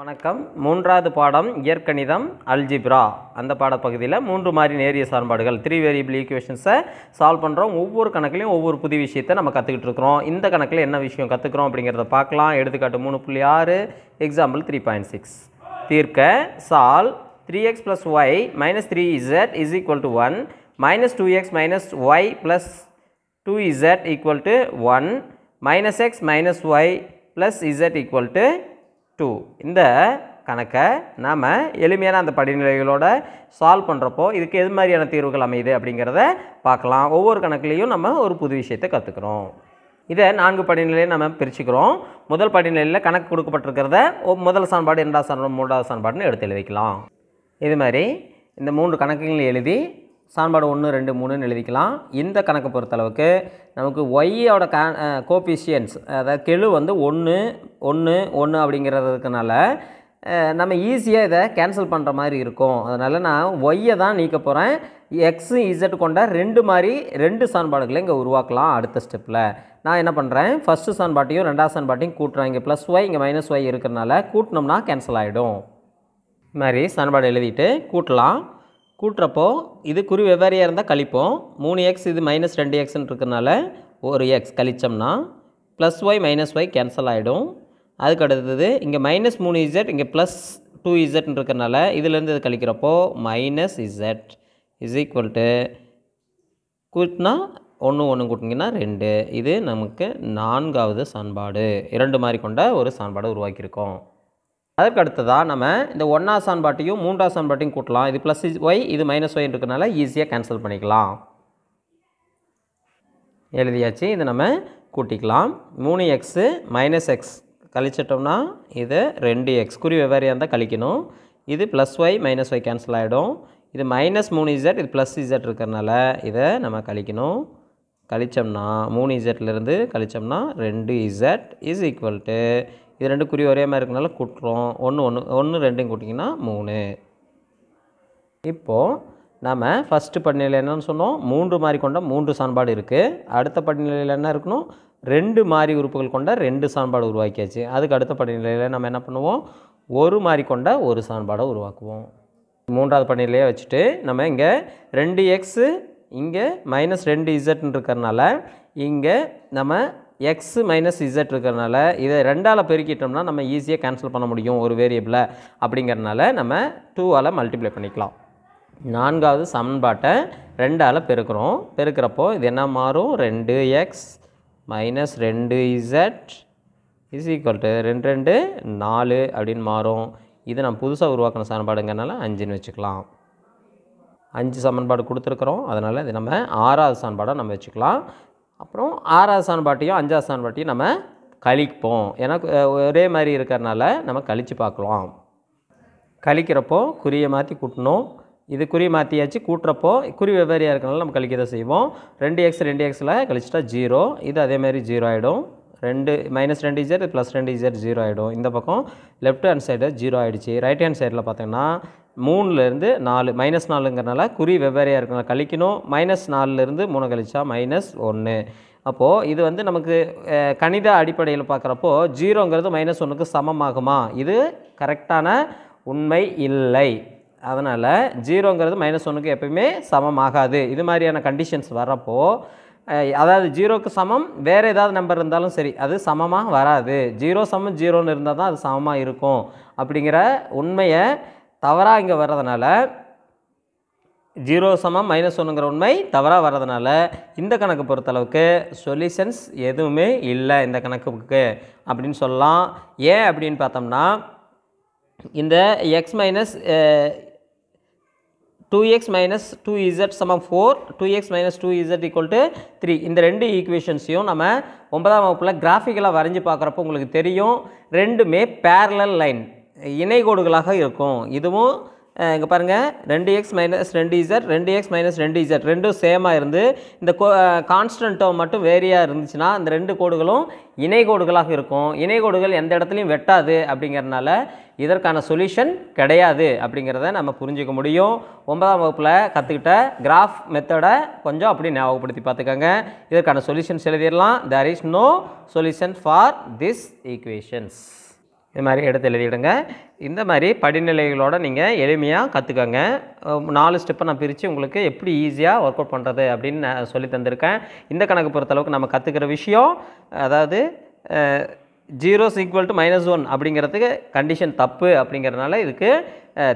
வணக்கம் மூன்றாவது பாடம் இயற்கணிதம் அல்ஜிப்ரா அந்த பாடப்பகுதியில் மூன்று மாதிரி நேரிய சார்பாடுகள் த்ரீ வேரியபிள் ஈக்குவேஷன்ஸை சால்வ் பண்ணுறோம் ஒவ்வொரு கணக்குலையும் ஒவ்வொரு புது விஷயத்தை நம்ம கற்றுக்கிட்டு இருக்கிறோம் இந்த கணக்கில் என்ன விஷயம் கற்றுக்குறோம் அப்படிங்கிறத பார்க்கலாம் எடுத்துக்காட்டு மூணு புள்ளி ஆறு எக்ஸாம்பிள் த்ரீ பாயிண்ட் சிக்ஸ் தீர்க்க சால் three x plus y minus three z is equal to one minus two x minus y plus two z equal to one minus x minus y plus z equal to two இந்த கணக்கை நாம் எளிமையான அந்த படிநிலைகளோட solve பண்ணுறப்போ இதுக்கு எது மாதிரியான தீர்வுகள் அமையுது அப்படிங்கிறத பார்க்கலாம் ஒவ்வொரு கணக்குலேயும் நம்ம ஒரு புது விஷயத்தை கற்றுக்குறோம் இதை நான்கு படிநிலையை நம்ம பிரிச்சுக்கிறோம் முதல் படிநிலையில் கணக்கு கொடுக்கப்பட்டிருக்கிறத முதல் சான்பாடு இரண்டாவது சான்பாடு மூன்றாவது சான்பாடுன்னு எடுத்து எழுதிக்கலாம் இது மாதிரி இந்த மூன்று கணக்குகளையும் எழுதி சான்பாடு ஒன்று ரெண்டு மூணுன்னு எழுதிக்கலாம் இந்த கணக்கு பொறுத்தளவுக்கு நமக்கு ஒய்யோட கோபிஷியன்ஸ் அதாவது கெழு வந்து ஒன்று ஒன்று ஒன்று அப்படிங்கிறதுக்குனால நம்ம ஈஸியாக இதை கேன்சல் பண்ணுற மாதிரி இருக்கும் அதனால் நான் ஒய்யை தான் நீக்க போகிறேன் எக்ஸு இசட் கொண்ட ரெண்டு மாதிரி ரெண்டு சான்பாடுகளை இங்கே உருவாக்கலாம் அடுத்த ஸ்டெப்பில் நான் என்ன பண்ணுறேன் ஃபஸ்ட்டு சான்பாட்டையும் ரெண்டாவது சான்பாட்டையும் கூட்டுறேன் இங்கே ப்ளஸ் ஒய் இங்கே மைனஸ் ஒய் இருக்கிறனால கூட்டினோம்னா கேன்சல் ஆகிடும் இது மாதிரி சான்பாடு எழுதிட்டு கூட்டலாம் கூட்டுறப்போ இது குறி வெவ்வேறையாக இருந்தால் கழிப்போம் மூணு எக்ஸ் இது மைனஸ் ரெண்டு எக்ஸ்ன்னு இருக்கிறனால ஒரு எக்ஸ் கழிச்சோம்னா plus y minus y cancel ஆகிடும் அதுக்கு அடுத்தது இங்கே மைனஸ் மூணு இசட் இங்கே ப்ளஸ் டூ இசட்னு இருக்கிறனால இதுலேருந்து இது கழிக்கிறப்போ minus z is equal to கூட்டினா ஒன்று ஒன்று கூட்டிங்கன்னா ரெண்டு இது நமக்கு நான்காவது சான்பாடு இரண்டு மாதிரி கொண்ட ஒரு சான்பாடு உருவாக்கியிருக்கோம் அதற்கு அடுத்ததாக நம்ம இந்த ஒன்றாம் சான்பாட்டையும் மூன்றாம் சான்பாட்டையும் கூட்டலாம் இது ப்ளஸ் ஒய் இது மைனஸ் ஒய் இருக்கிறதுனால ஈஸியாக கேன்சல் பண்ணிக்கலாம் எழுதியாச்சு இதை நம்ம கூட்டிக்கலாம் மூணு எக்ஸு மைனஸ் எக்ஸ் கழிச்சிட்டோம்னா இது ரெண்டு எக்ஸ் குறி வெவ்வேறையாக இருந்தால் கழிக்கணும் இது plus y minus y cancel ஆகிடும் இது மைனஸ் மூணு இசட் இது ப்ளஸ் இசட் இருக்கிறனால இதை நம்ம கழிக்கணும் கழித்தோம்னா மூணு இசட்லேருந்து கழித்தோம்னா ரெண்டு இசட் இஸ் ஈக்குவல் டு இது ரெண்டு குறி ஒரே மாதிரி இருக்கனால கூட்டுறோம் ஒன்று ஒன்று ஒன்று ரெண்டையும் கூட்டிங்கன்னா மூணு இப்போது நாம் ஃபஸ்ட்டு படிநிலையில் என்னென்னு சொன்னோம் மூன்று மாறி கொண்ட மூன்று சான்பாடு இருக்குது அடுத்த படிநிலையில் என்ன இருக்கணும் ரெண்டு மாறி உறுப்புகள் கொண்ட ரெண்டு சான்பாடு உருவாக்கியாச்சு அதுக்கு அடுத்த படிநிலையில் நம்ம என்ன பண்ணுவோம் ஒரு மாறி கொண்ட ஒரு சான்பாடை உருவாக்குவோம் மூன்றாவது படிநிலையை வச்சுட்டு நம்ம இங்கே ரெண்டு எக்ஸு இங்கே மைனஸ் ரெண்டு இசட்னு இருக்கிறனால இங்கே நம்ம எக்ஸ் மைனஸ் இசட் இருக்கிறனால இதை ரெண்டால் பெருக்கிட்டோம்னா நம்ம ஈஸியாக கேன்சல் பண்ண முடியும் ஒரு வேரியபிளை அப்படிங்கிறனால நம்ம டூவால் மல்டிப்ளை பண்ணிக்கலாம் நான்காவது சமன்பாட்டை ரெண்டால் பெருக்கிறோம் பெருக்கிறப்போ இது என்ன மாறும் ரெண்டு எக்ஸ் மைனஸ் ரெண்டு இசட் இஸ் ஈக்குவல் டு ரெண்டு ரெண்டு நாலு அப்படின்னு மாறும் இதை நம்ம புதுசாக உருவாக்கின சமன்பாடுங்கிறனால அஞ்சுன்னு வச்சுக்கலாம் அஞ்சு சமன்பாடு கொடுத்துருக்குறோம் அதனால் இது நம்ம ஆறாவது சமன்பாடாக நம்ம வச்சுக்கலாம் அப்புறம் ஆறாவது பாட்டியும் அஞ்சாவது பாட்டியும் நம்ம கழிப்போம் ஏன்னா ஒரே மாதிரி இருக்கிறனால நம்ம கழித்து பார்க்கலாம் கழிக்கிறப்போ குறியை மாற்றி கூட்டணும் இது குறி மாற்றியாச்சு கூட்டுறப்போ குறி வெவ்வேறையாக இருக்கனால நம்ம கழிக்க தான் செய்வோம் ரெண்டு எக்ஸ் ரெண்டு எக்ஸில் கழிச்சிட்டா ஜீரோ இது அதேமாதிரி ஜீரோ ஆகிடும் ரெண்டு மைனஸ் ரெண்டு இஜட் ப்ளஸ் ரெண்டு இஜட் ஜீரோ ஆகிடும் இந்த பக்கம் லெஃப்ட் ஹேண்ட் சைடு ஜீரோ ஆகிடுச்சு ரைட் ஹேண்ட் சைடில் பார்த்தீங்கன்னா மூணுலேருந்து நாலு மைனஸ் நாலுங்கிறனால குறி வெவ்வேறையாக இருக்கணும் கழிக்கணும் மைனஸ் நாலுலேருந்து மூணு கழிச்சா மைனஸ் ஒன்று அப்போது இது வந்து நமக்கு கணித அடிப்படையில் பார்க்குறப்போ ஜீரோங்கிறது மைனஸ் ஒன்றுக்கு சமமாகுமா இது கரெக்டான உண்மை இல்லை அதனால் ஜீரோங்கிறது மைனஸ் ஒன்றுக்கு எப்பயுமே சமமாகாது இது மாதிரியான கண்டிஷன்ஸ் வரப்போ அதாவது ஜீரோக்கு சமம் வேறு ஏதாவது நம்பர் இருந்தாலும் சரி அது சமமாக வராது ஜீரோ சமம் ஜீரோன்னு இருந்தால் தான் அது சமமாக இருக்கும் அப்படிங்கிற உண்மையை தவறாக இங்கே வர்றதுனால ஜீரோ சமம் மைனஸ் ஒன்றுங்கிற உண்மை தவறாக வர்றதுனால இந்த கணக்கு பொறுத்தளவுக்கு சொல்யூஷன்ஸ் எதுவுமே இல்லை இந்த கணக்குக்கு அப்படின்னு சொல்லலாம் ஏன் அப்படின்னு பார்த்தோம்னா இந்த x minus two x minus two z சமம் four two x minus two z equal to three இந்த ரெண்டு ஈக்குவேஷன்ஸையும் நம்ம ஒன்பதாம் வகுப்பில் கிராஃபிக்கலாக வரைஞ்சி பார்க்குறப்ப உங்களுக்கு தெரியும் ரெண்டுமே பேரலல் லைன் இணைகோடுகளாக இருக்கும் இதுவும் இங்கே பாருங்கள் ரெண்டு எக்ஸ் மைனஸ் ரெண்டு இசட் ரெண்டு எக்ஸ் மைனஸ் ரெண்டு இசட் ரெண்டும் சேமாக இருந்து இந்த கோ கான்ஸ்டன்ட்டோ மட்டும் வேரியாக இருந்துச்சுன்னா இந்த ரெண்டு கோடுகளும் இணை கோடுகளாக இருக்கும் இணை கோடுகள் எந்த இடத்துலையும் வெட்டாது அப்படிங்கிறனால இதற்கான சொல்யூஷன் கிடையாது அப்படிங்கிறத நம்ம புரிஞ்சிக்க முடியும் ஒன்பதாம் வகுப்பில் கற்றுக்கிட்ட கிராஃப் மெத்தடை கொஞ்சம் அப்படி ஞாபகப்படுத்தி பார்த்துக்கோங்க இதற்கான சொல்யூஷன்ஸ் எழுதிடலாம் there is no solution for this equations இது மாதிரி எடுத்து எழுதிவிடுங்க இந்த மாதிரி படிநிலைகளோடு நீங்கள் எளிமையாக கற்றுக்கங்க நாலு ஸ்டெப்பை நான் பிரித்து உங்களுக்கு எப்படி ஈஸியாக ஒர்க் அவுட் பண்ணுறது அப்படின்னு நான் சொல்லி தந்திருக்கேன் இந்த கணக்கு பொறுத்தளவுக்கு நம்ம கற்றுக்கிற விஷயம் அதாவது zeros equal to minus one அப்படிங்கிறதுக்கு கண்டிஷன் தப்பு அப்படிங்கிறதுனால இதுக்கு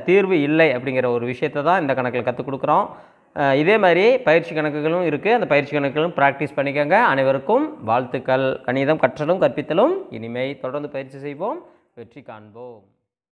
தீர்வு இல்லை அப்படிங்கிற ஒரு விஷயத்தை தான் இந்த கணக்கில் கற்றுக் கொடுக்குறோம் இதே மாதிரி பயிற்சி கணக்குகளும் இருக்குது அந்த பயிற்சி கணக்குகளும் ப்ராக்டிஸ் பண்ணிக்கோங்க அனைவருக்கும் வாழ்த்துக்கள் கணிதம் கற்றலும் கற்பித்தலும் இனிமேல் தொடர்ந்து பயிற்சி செய்வோம் வெற்றி காண்போம்